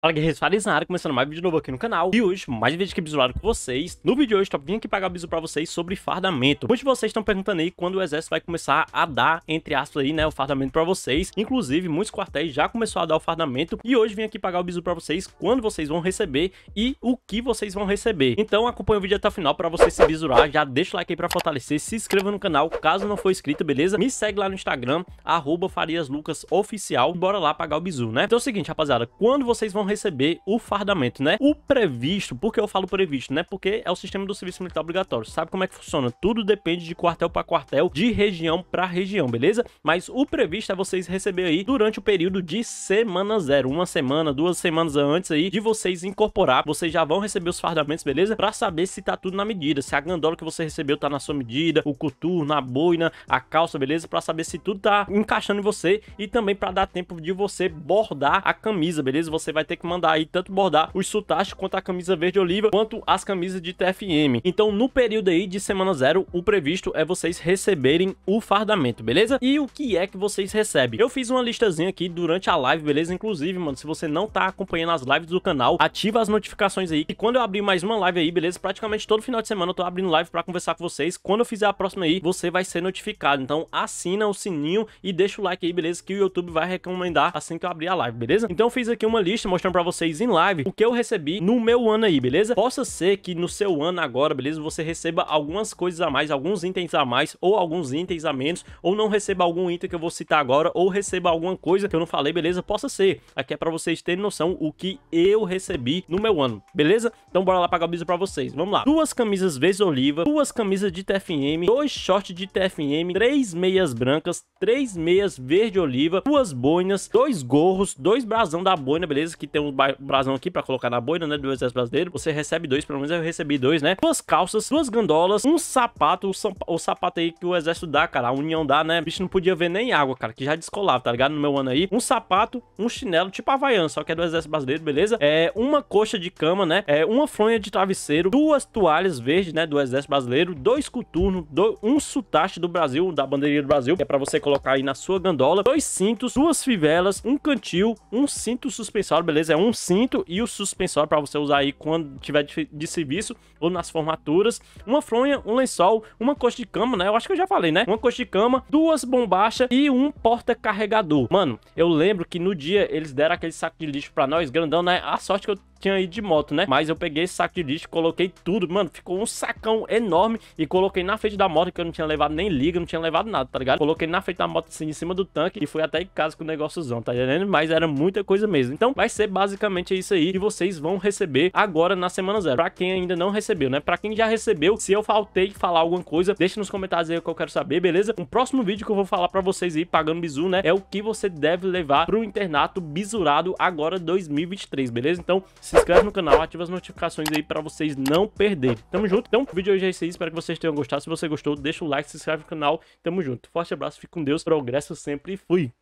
Fala guerreiros, área, começando mais um vídeo novo aqui no canal E hoje, mais um vídeo aqui bisulado com vocês No vídeo de hoje, top, vim aqui pagar o bisu pra vocês sobre fardamento Muitos de vocês estão perguntando aí quando o exército vai começar a dar, entre aspas aí, né, o fardamento pra vocês Inclusive, muitos quartéis já começou a dar o fardamento E hoje vim aqui pagar o bisu pra vocês quando vocês vão receber e o que vocês vão receber Então acompanha o vídeo até o final pra você se bisurar Já deixa o like aí pra fortalecer, se inscreva no canal caso não for inscrito, beleza? Me segue lá no Instagram, arroba fariaslucasoficial bora lá pagar o bisu, né? Então é o seguinte, rapaziada, quando vocês vão receber o fardamento, né? O previsto, por que eu falo previsto, né? Porque é o sistema do serviço militar obrigatório. Sabe como é que funciona? Tudo depende de quartel para quartel, de região para região, beleza? Mas o previsto é vocês receber aí durante o período de semana zero, uma semana, duas semanas antes aí de vocês incorporar, vocês já vão receber os fardamentos, beleza? Para saber se tá tudo na medida, se a gandola que você recebeu tá na sua medida, o coturno, a boina, a calça, beleza? Para saber se tudo tá encaixando em você e também para dar tempo de você bordar a camisa, beleza? Você vai ter que mandar aí tanto bordar os sutachos quanto a camisa verde oliva, quanto as camisas de TFM. Então, no período aí de semana zero, o previsto é vocês receberem o fardamento, beleza? E o que é que vocês recebem? Eu fiz uma listazinha aqui durante a live, beleza? Inclusive, mano, se você não tá acompanhando as lives do canal, ativa as notificações aí, e quando eu abrir mais uma live aí, beleza? Praticamente todo final de semana eu tô abrindo live pra conversar com vocês. Quando eu fizer a próxima aí, você vai ser notificado. Então, assina o sininho e deixa o like aí, beleza? Que o YouTube vai recomendar assim que eu abrir a live, beleza? Então, eu fiz aqui uma lista mostrando mostrando pra vocês em live o que eu recebi no meu ano aí, beleza? Possa ser que no seu ano agora, beleza, você receba algumas coisas a mais, alguns itens a mais ou alguns itens a menos, ou não receba algum item que eu vou citar agora, ou receba alguma coisa que eu não falei, beleza? Possa ser. Aqui é pra vocês terem noção o que eu recebi no meu ano, beleza? Então bora lá pagar o biso pra vocês, vamos lá. Duas camisas vez oliva, duas camisas de TFM, dois shorts de TFM, três meias brancas, três meias verde oliva, duas boinas, dois gorros, dois brasão da boina, beleza? Que tem tem um brasão aqui pra colocar na boina, né? Do exército brasileiro. Você recebe dois, pelo menos eu recebi dois, né? Duas calças, duas gandolas, um sapato, o, sapato aí que o exército dá, cara. A união dá, né? O bicho não podia ver nem água, cara, que já descolava, tá ligado? No meu ano aí. Um sapato, um chinelo, tipo havaiano, só que é do exército brasileiro, beleza? É uma coxa de cama, né? É uma fronha de travesseiro, duas toalhas verdes, né? Do exército brasileiro, dois coturnos, um sotache do Brasil, da bandeirinha do Brasil, que é pra você colocar aí na sua gandola, dois cintos, duas fivelas, um cantil, um cinto suspensório, beleza? é um cinto e o suspensório para você usar aí quando tiver de serviço ou nas formaturas. Uma fronha, um lençol, uma coxa de cama, né? Eu acho que eu já falei, né? Uma coxa de cama, duas bombachas e um porta-carregador. Mano, eu lembro que no dia eles deram aquele saco de lixo para nós, grandão, né? A sorte que eu tinha ido de moto, né? Mas eu peguei esse saco de lixo, coloquei tudo, mano, ficou um sacão enorme e coloquei na frente da moto, que eu não tinha levado nem liga, não tinha levado nada, tá ligado? Coloquei na frente da moto, assim, em cima do tanque e fui até em casa com o negóciozão, tá entendendo? Mas era muita coisa mesmo. Então, vai ser basicamente isso aí que vocês vão receber agora na semana zero. Pra quem ainda não recebeu, né? Pra quem já recebeu, se eu faltei falar alguma coisa, deixa nos comentários aí o que eu quero saber, beleza? O próximo vídeo que eu vou falar pra vocês aí, pagando bizu, né? É o que você deve levar pro internato bizurado agora 2023, beleza? Então, se inscreve no canal, ativa as notificações aí pra vocês não perderem. Tamo junto. Então, o vídeo hoje é isso aí. Espero que vocês tenham gostado. Se você gostou, deixa o like, se inscreve no canal. Tamo junto. Forte abraço, fique com Deus, progresso sempre e fui!